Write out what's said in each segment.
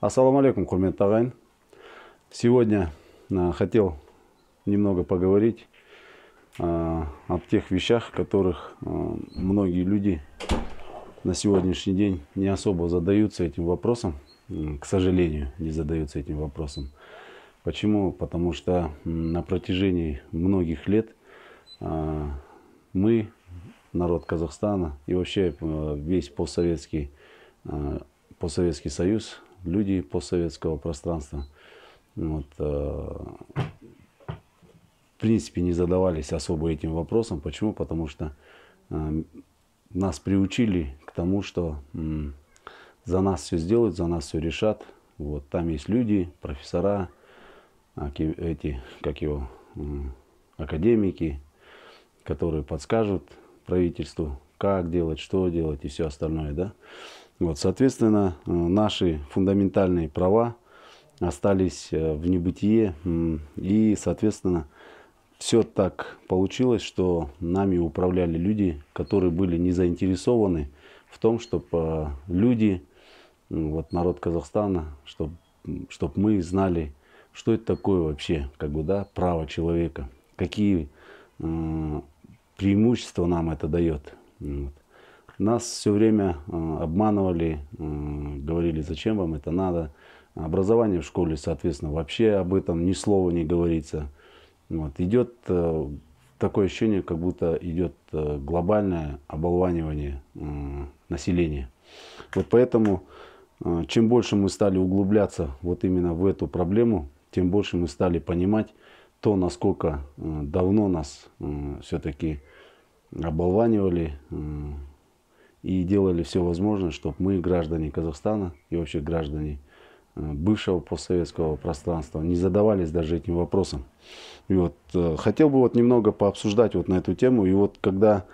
Ассаламу алейкум, Курмет Тагайн. Сегодня а, хотел немного поговорить а, о тех вещах, которых а, многие люди на сегодняшний день не особо задаются этим вопросом. К сожалению, не задаются этим вопросом. Почему? Потому что на протяжении многих лет мы, народ Казахстана и вообще весь постсоветский, постсоветский союз, люди постсоветского пространства, вот, э, в принципе, не задавались особо этим вопросом. Почему? Потому что э, нас приучили к тому, что за нас все сделают, за нас все решат. Вот там есть люди, профессора, а, эти, как его, академики, которые подскажут правительству, как делать, что делать и все остальное, да. Вот, соответственно, э, наши фундаментальные права остались э, в небытие. И, соответственно, все так получилось, что нами управляли люди, которые были не заинтересованы в том, чтобы э, люди, вот народ Казахстана, чтобы, чтобы мы знали, что это такое вообще, как бы, да, право человека, какие э, преимущества нам это дает. Вот. Нас все время э, обманывали, э, говорили, зачем вам это надо. Образование в школе, соответственно, вообще об этом ни слова не говорится. Вот. Идет э, такое ощущение, как будто идет глобальное оболванивание населения. Вот поэтому, чем больше мы стали углубляться вот именно в эту проблему, тем больше мы стали понимать то, насколько давно нас все-таки оболванивали, и делали все возможное, чтобы мы, граждане Казахстана и вообще граждане э, бывшего постсоветского пространства, не задавались даже этим вопросом. И вот э, хотел бы вот немного пообсуждать вот на эту тему. И вот когда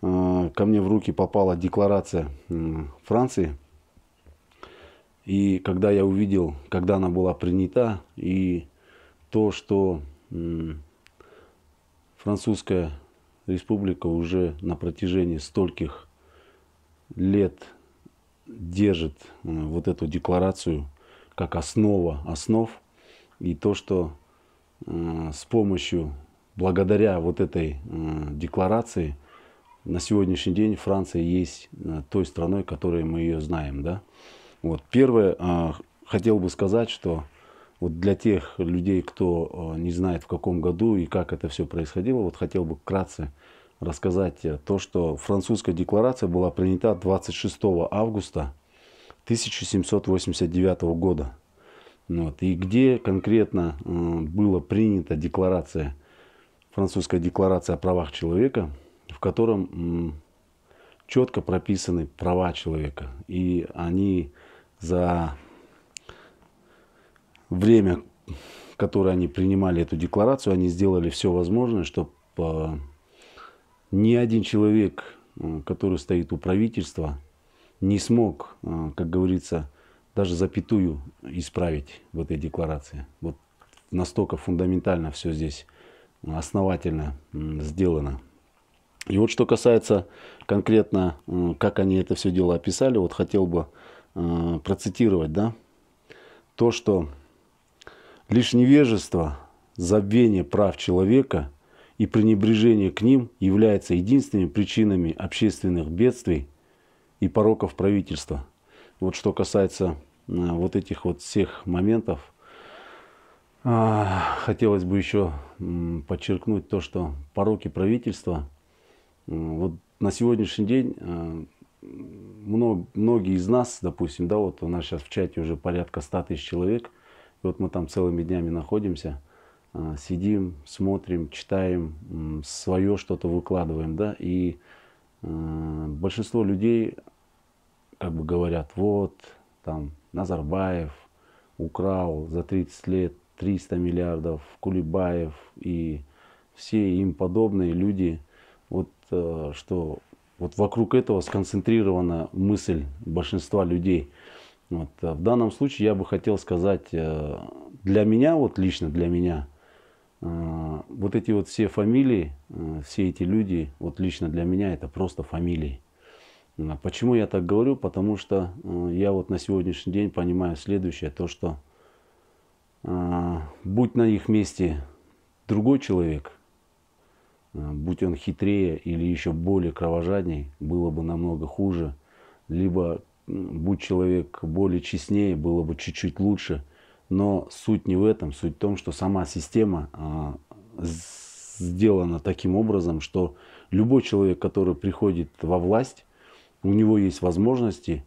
э, ко мне в руки попала декларация э, Франции, и когда я увидел, когда она была принята, и то, что э, французская республика уже на протяжении стольких лет держит э, вот эту декларацию как основа основ. И то, что э, с помощью, благодаря вот этой э, декларации, на сегодняшний день Франция есть той страной, которой мы ее знаем. Да? Вот. Первое, хотел бы сказать, что вот для тех людей, кто не знает в каком году и как это все происходило, вот хотел бы вкратце рассказать э, то, что французская декларация была принята 26 августа 1789 года. Ну вот. И где конкретно э, была принята декларация, французская декларация о правах человека, в котором четко прописаны права человека. И они за время, которое они принимали эту декларацию, они сделали все возможное, чтобы э, ни один человек, э, который стоит у правительства, не смог, э, как говорится, даже запятую исправить в этой декларации. Вот настолько фундаментально все здесь э, основательно сделано. И вот что касается конкретно, как они это все дело описали, вот хотел бы процитировать, да, то, что лишь невежество, забвение прав человека – и пренебрежение к ним является единственными причинами общественных бедствий и пороков правительства. Вот что касается э, вот этих вот всех моментов, а, хотелось бы еще подчеркнуть то, что пороки правительства, э, вот на сегодняшний день э, многие из нас, допустим, да, вот у нас сейчас в чате уже порядка 100 тысяч человек, и вот мы там целыми днями находимся – а, сидим, смотрим, читаем, свое что-то выкладываем, да, и а, большинство людей как бы говорят, вот, там, Назарбаев украл за 30 лет 300 миллиардов, Кулибаев и все им подобные люди, вот э, что вот вокруг этого сконцентрирована мысль большинства людей. Вот. А в данном случае я бы хотел сказать, э, для меня, вот лично для меня – а, вот эти вот все фамилии, э, все эти люди, вот лично для меня это просто фамилии. А, почему я так говорю? Потому что э, я вот на сегодняшний день понимаю следующее, то что а, будь на их месте другой человек, будь он хитрее или еще более кровожадней, было бы намного хуже. Либо будь человек более честнее, было бы чуть-чуть лучше – но суть не в этом, суть в том, что сама система а, сделана таким образом, что любой человек, который приходит во власть, у него есть возможности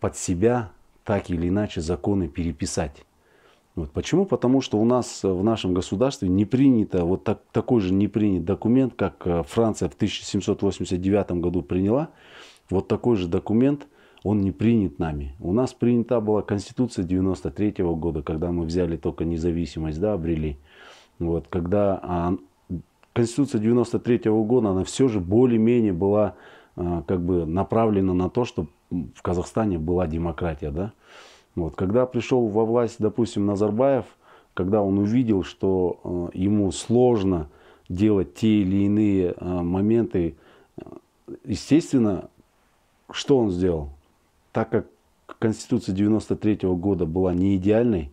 под себя так или иначе законы переписать. Вот. Почему? Потому что у нас в нашем государстве не принято, вот так, такой же не принят документ, как э, Франция в 1789 году приняла, вот такой же документ – он не принят нами. У нас принята была Конституция 93 -го года, когда мы взяли только независимость, да, обрели. Вот, когда а, Конституция 93 -го года, она все же более-менее была а, как бы направлена на то, чтобы в Казахстане была демократия, да. Вот, когда пришел во власть, допустим, Назарбаев, когда он увидел, что э, ему сложно делать те или иные э, моменты, а, естественно, что он сделал? так как Конституция 93 -го года была не идеальной,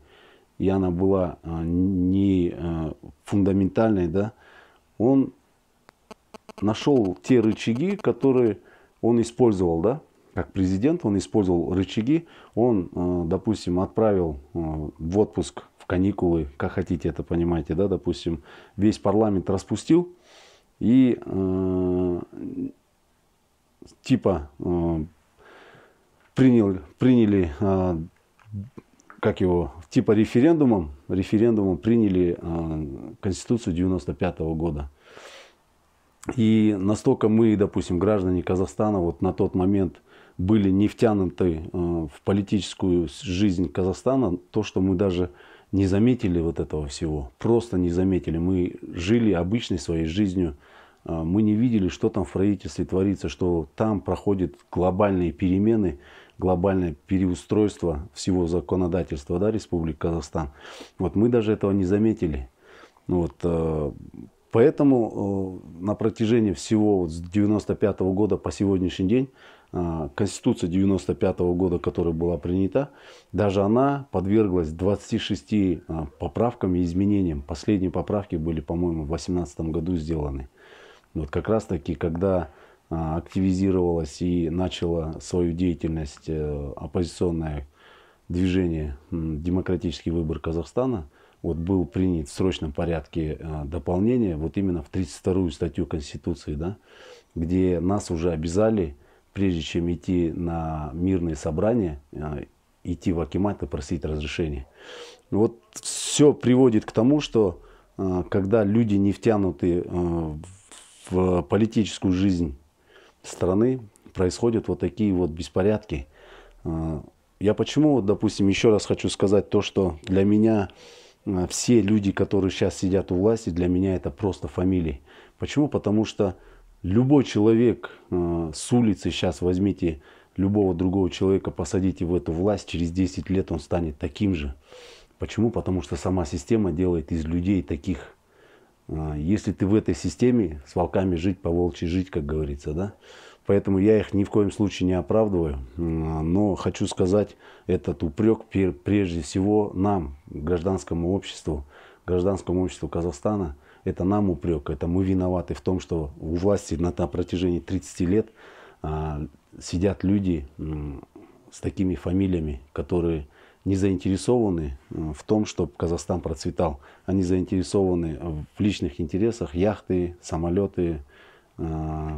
и она была а, не а, фундаментальной, да, он нашел те рычаги, которые он использовал, да, как президент, он использовал рычаги, он, а, допустим, отправил в отпуск, в каникулы, как хотите это понимаете, да, допустим, весь парламент распустил, и типа принял, приняли, а, как его, типа референдумом, референдумом приняли а, Конституцию 95 -го года. И настолько мы, допустим, граждане Казахстана, вот на тот момент были не втянуты а, в политическую жизнь Казахстана, то, что мы даже не заметили вот этого всего, просто не заметили. Мы жили обычной своей жизнью, мы не видели, что там в правительстве творится, что там проходят глобальные перемены – глобальное переустройство всего законодательства да, Республики Казахстан. Вот мы даже этого не заметили. Ну вот, э, поэтому э, на протяжении всего вот с 1995 -го года по сегодняшний день э, Конституция 95 -го года, которая была принята, даже она подверглась 26 поправкам и изменениям. Последние поправки были, по-моему, в 2018 году сделаны. Вот как раз таки, когда а, активизировалось и начало свою деятельность э, оппозиционное движение «Демократический выбор Казахстана», вот был принят в срочном порядке э, дополнение вот именно в 32-ю статью Конституции, да, где нас уже обязали, прежде чем идти на мирные собрания, э, идти в Акимат и просить разрешения. Вот все приводит к тому, что когда люди не втянуты в политическую жизнь страны происходят вот такие вот беспорядки. А, я почему, допустим, еще раз хочу сказать то, что для меня а, все люди, которые сейчас сидят у власти, для меня это просто фамилии. Почему? Потому что любой человек а, с улицы сейчас возьмите любого другого человека, посадите в эту власть, через 10 лет он станет таким же. Почему? Потому что сама система делает из людей таких а, если ты в этой системе, с волками жить, по волчьи жить, как говорится, да? Поэтому я их ни в коем случае не оправдываю, а, но хочу сказать этот упрек прежде всего нам, гражданскому обществу, гражданскому обществу Казахстана. Это нам упрек, это мы виноваты в том, что у власти на, протяжении 30 лет а, сидят люди с такими фамилиями, которые не заинтересованы э, в том, чтобы Казахстан процветал. Они заинтересованы в личных интересах, яхты, самолеты, э,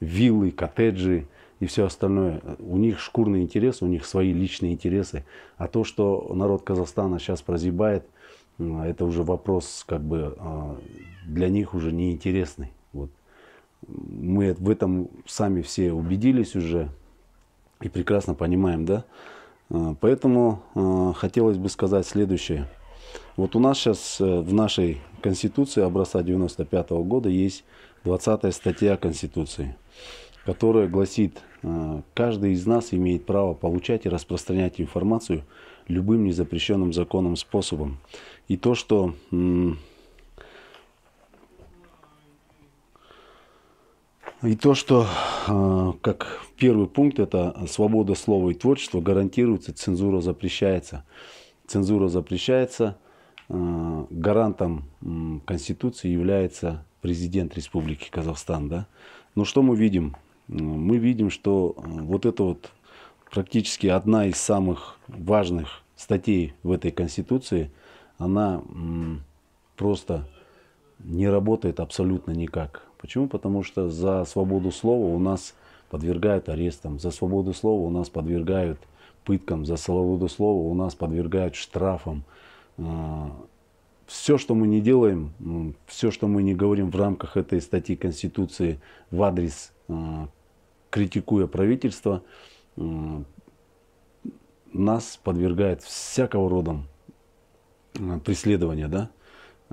виллы, коттеджи и все остальное. У них шкурный интерес, у них свои личные интересы. А то, что народ Казахстана сейчас прозябает, э, это уже вопрос как бы для них уже неинтересный. Вот. Мы в этом сами все убедились уже и прекрасно понимаем, да? А, поэтому а, хотелось бы сказать следующее. Вот у нас сейчас э, в нашей Конституции образца 95 -го года есть 20 статья Конституции, которая гласит, э, каждый из нас имеет право получать и распространять информацию любым незапрещенным законом способом. И то, что И то, что э, как первый пункт, это свобода слова и творчества гарантируется, цензура запрещается. Цензура запрещается. Э, гарантом Конституции является президент Республики Казахстан. Да? Но что мы видим? Мы видим, что э, вот это вот практически одна из самых важных статей в этой Конституции, она просто не работает абсолютно никак. Почему? Потому что за свободу слова у нас подвергают арестам, за свободу слова у нас подвергают пыткам, за свободу слова у нас подвергают штрафам. А, все, что мы не делаем, все, что мы не говорим в рамках этой статьи Конституции в адрес, а, критикуя правительство, а, нас подвергает всякого рода преследования, да?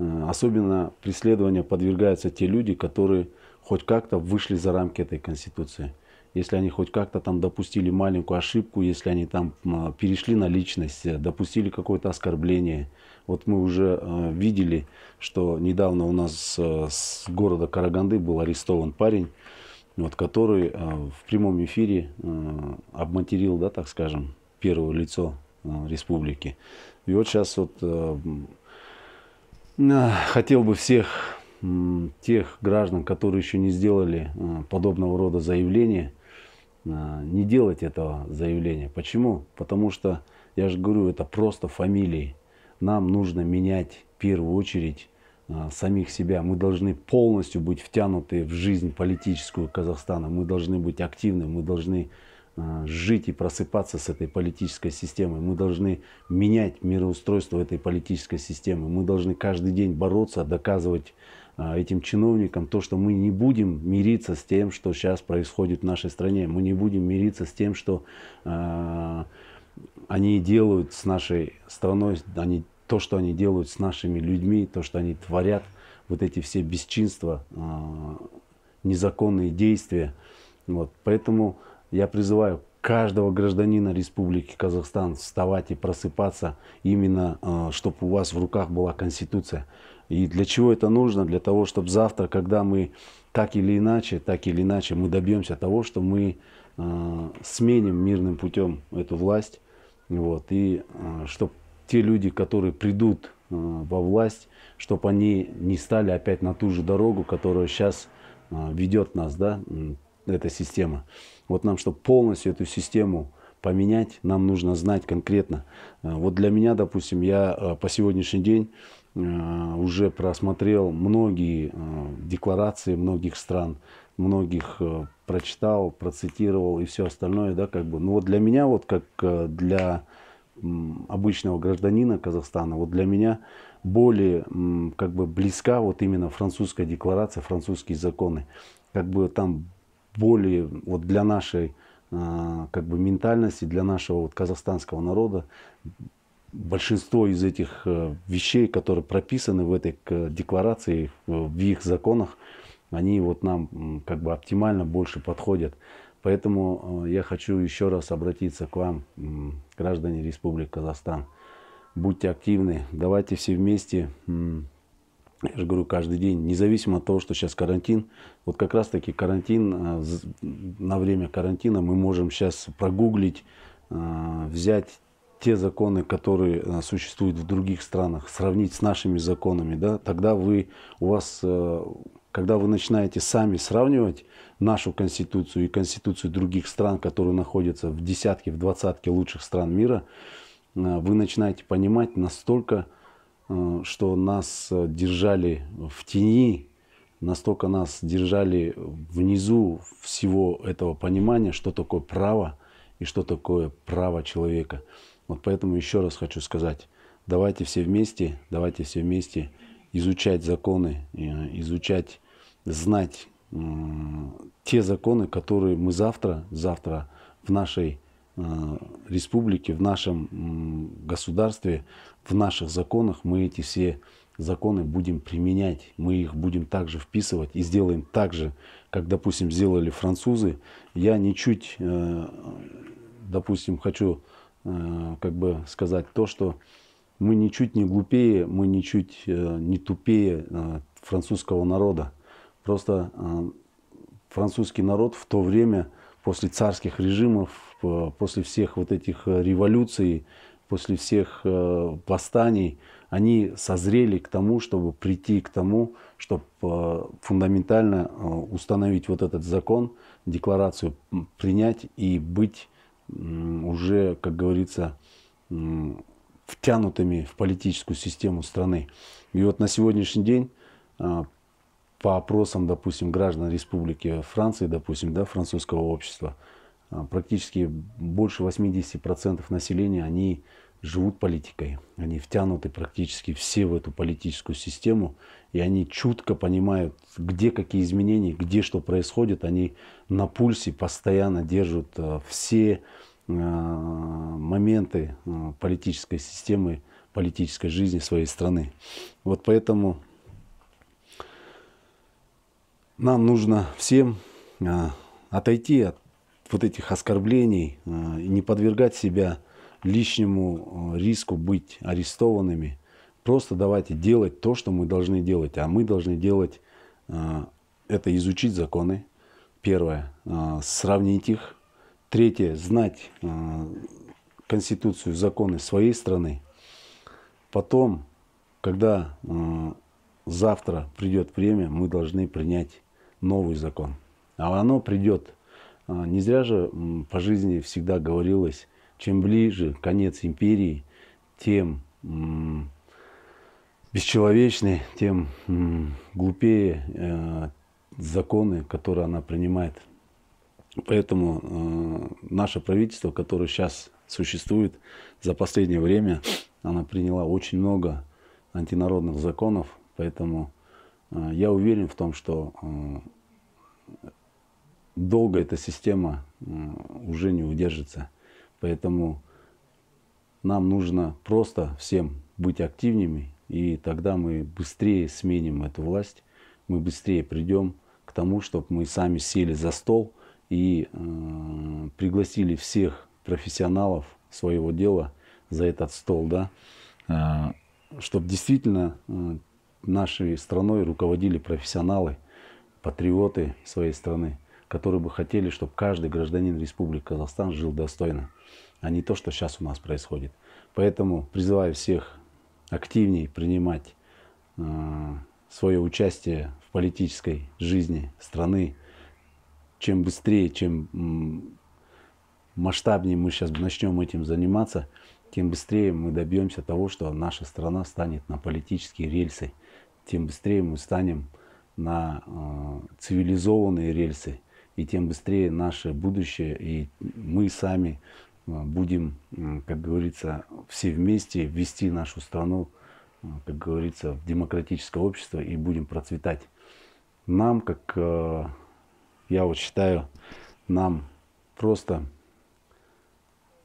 Э, особенно преследование подвергаются те люди, которые хоть как-то вышли за рамки этой конституции. Если они хоть как-то там допустили маленькую ошибку, если они там перешли на личность, э, допустили какое-то оскорбление. Вот мы уже э, видели, что недавно у нас с города Караганды был арестован парень, вот, который в прямом эфире обматерил, да, так скажем, первое лицо республики. И вот сейчас вот а, хотел бы всех тех граждан, которые еще не сделали а, подобного рода заявление, а, не делать этого заявления. Почему? Потому что, я же говорю, это просто фамилии. Нам нужно менять в первую очередь самих себя. Мы должны полностью быть втянуты в жизнь политическую Казахстана. Мы должны быть активны, мы должны Э, жить и просыпаться с этой политической системой. Мы должны менять мироустройство этой политической системы. Мы должны каждый день бороться, доказывать э, этим чиновникам то, что мы не будем мириться с тем, что сейчас происходит в нашей стране. Мы не будем мириться с тем, что э, они делают с нашей страной, они, то, что они делают с нашими людьми, то, что они творят, вот эти все бесчинства, незаконные действия. Вот. Поэтому я призываю каждого гражданина Республики Казахстан вставать и просыпаться именно, э, чтобы у вас в руках была Конституция. И для чего это нужно? Для того, чтобы завтра, когда мы так или иначе, так или иначе, мы добьемся того, что мы э, сменим мирным путем эту власть. Вот, и э, чтобы те люди, которые придут во власть, чтобы они не стали опять на ту же дорогу, которая сейчас ведет нас, да, эта система. Вот нам, чтобы полностью эту систему поменять, нам нужно знать конкретно. Э, вот для меня, допустим, я э, по сегодняшний день э, уже просмотрел многие декларации многих стран, многих прочитал, процитировал и все остальное, да, как бы. Ну вот для меня, вот как для обычного гражданина Казахстана, вот для меня более как бы близка вот именно французская декларация, французские законы. Как бы там более вот для нашей а, как бы ментальности, для нашего вот казахстанского народа большинство из этих э, вещей, которые прописаны в этой э, декларации, в их законах, они вот нам как бы оптимально больше подходят. Поэтому э, я хочу еще раз обратиться к вам, граждане Республики Казахстан. Будьте активны, давайте все вместе я же говорю, каждый день, независимо от того, что сейчас карантин, вот как раз таки карантин, э, на время карантина мы можем сейчас прогуглить, э, взять те законы, которые э, существуют в других странах, сравнить с нашими законами, да, тогда вы, у вас, когда вы начинаете сами сравнивать нашу конституцию и конституцию других стран, которые находятся в десятке, в двадцатке лучших стран мира, вы начинаете понимать, настолько Э, что нас э, держали в тени, настолько нас держали внизу всего этого понимания, что такое право и что такое право человека. Вот поэтому еще раз хочу сказать, давайте все вместе, давайте все вместе изучать законы, э, изучать, знать те законы, которые мы завтра, завтра в нашей Э, Республики в нашем государстве, в наших законах мы эти все законы будем применять, мы их будем также вписывать и сделаем так же, как, допустим, сделали французы. Я ничуть, э, допустим, хочу э, как бы сказать то, что мы ничуть не глупее, мы ничуть не тупее французского народа. Просто французский народ в то время после царских режимов, после всех вот этих э, революций, после всех э, восстаний, они созрели к тому, чтобы прийти к тому, чтобы э, фундаментально установить вот этот закон, декларацию принять и быть уже, как говорится, втянутыми в политическую систему страны. И вот на сегодняшний день по опросам, допустим, граждан Республики Франции, допустим, да, французского общества, а, практически больше 80% населения, они живут политикой. Они втянуты практически все в эту политическую систему, и они чутко понимают, где какие изменения, где что происходит. Они на пульсе постоянно держат а, все а, моменты политической системы, политической жизни своей страны. Вот поэтому нам нужно всем а, отойти от вот этих оскорблений а, и не подвергать себя лишнему а, риску быть арестованными. Просто давайте делать то, что мы должны делать. А мы должны делать это изучить законы, первое, сравнить их. Третье, знать конституцию, законы своей страны. Потом, когда завтра придет время, мы должны принять новый закон. А оно придет. А, не зря же по жизни всегда говорилось, чем ближе конец империи, тем бесчеловечнее, тем глупее э, законы, которые она принимает. Поэтому э, наше правительство, которое сейчас существует, за последнее время она приняла очень много антинародных законов, поэтому Э, я уверен в том, что э, долго эта система э, уже не удержится. Поэтому нам нужно просто всем быть активными, и тогда мы быстрее сменим эту власть, мы быстрее придем к тому, чтобы мы сами сели за стол и э, пригласили всех профессионалов своего дела за этот стол, да, а. чтобы действительно э, нашей страной руководили профессионалы, патриоты своей страны, которые бы хотели, чтобы каждый гражданин Республики Казахстан жил достойно, а не то, что сейчас у нас происходит. Поэтому призываю всех активнее принимать э, свое участие в политической жизни страны. Чем быстрее, чем масштабнее мы сейчас начнем этим заниматься, тем быстрее мы добьемся того, что наша страна станет на политические рельсы тем быстрее мы станем на э, цивилизованные рельсы, и тем быстрее наше будущее, и мы сами э, будем, как говорится, все вместе ввести нашу страну, э, как говорится, в демократическое общество и будем процветать. Нам, как я вот считаю, нам просто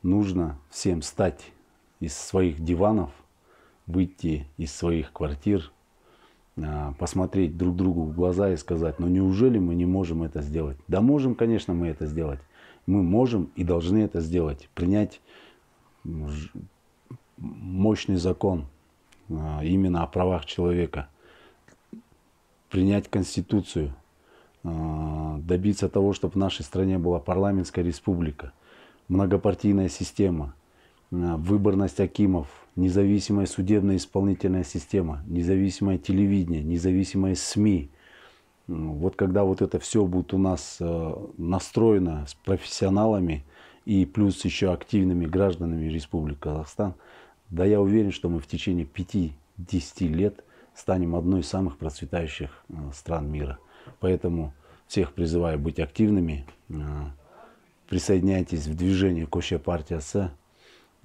нужно всем стать из своих диванов, выйти из своих квартир – а, посмотреть друг другу в глаза и сказать, ну неужели мы не можем это сделать? Да можем, конечно, мы это сделать. Мы можем и должны это сделать. Принять мощный закон а, именно о правах человека. Принять Конституцию. А, добиться того, чтобы в нашей стране была парламентская республика, многопартийная система – выборность Акимов, независимая судебная исполнительная система, независимое телевидение, независимые СМИ. Ну, вот когда вот это все будет у нас э, настроено с профессионалами и плюс еще активными гражданами Республики Казахстан, да я уверен, что мы в течение 5-10 лет станем одной из самых процветающих э, стран мира. Поэтому всех призываю быть активными. Э, присоединяйтесь в движение Коща партия С.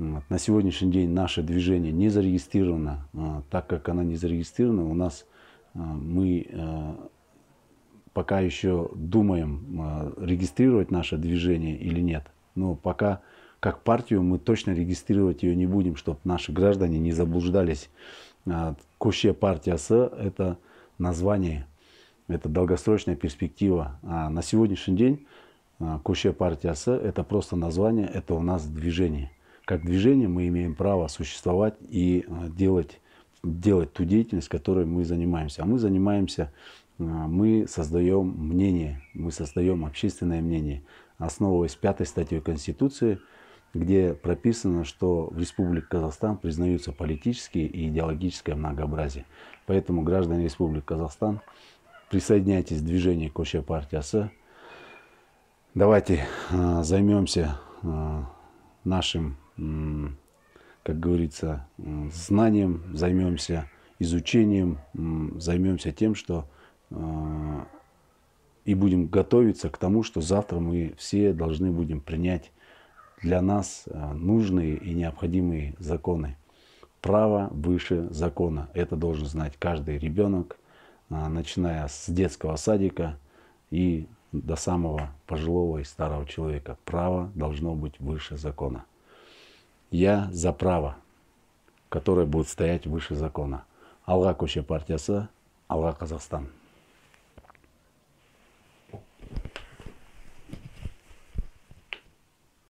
На сегодняшний день наше движение не зарегистрировано. А, так как оно не зарегистрировано, у нас а, мы а, пока еще думаем, регистрировать наше движение или нет. Но пока как партию мы точно регистрировать ее не будем, чтобы наши граждане не заблуждались. Куще партия С – это название, это долгосрочная перспектива. А на сегодняшний день куще партия С – это просто название, это у нас движение как движение мы имеем право существовать и э, делать, делать ту деятельность, которой мы занимаемся. А мы занимаемся, э, мы создаем мнение, мы создаем общественное мнение, основываясь пятой статьей Конституции, где прописано, что в Республике Казахстан признаются политические и идеологическое многообразие. Поэтому, граждане Республики Казахстан, присоединяйтесь к движению партии партиясы. Давайте э, займемся э, нашим как говорится, знанием займемся, изучением займемся тем, что а, и будем готовиться к тому, что завтра мы все должны будем принять для нас а, нужные и необходимые законы. Право выше закона. Это должен знать каждый ребенок, а, начиная с детского садика и до самого пожилого и старого человека. Право должно быть выше закона я за право, которое будет стоять выше закона алға көше партиясы алға қазақстан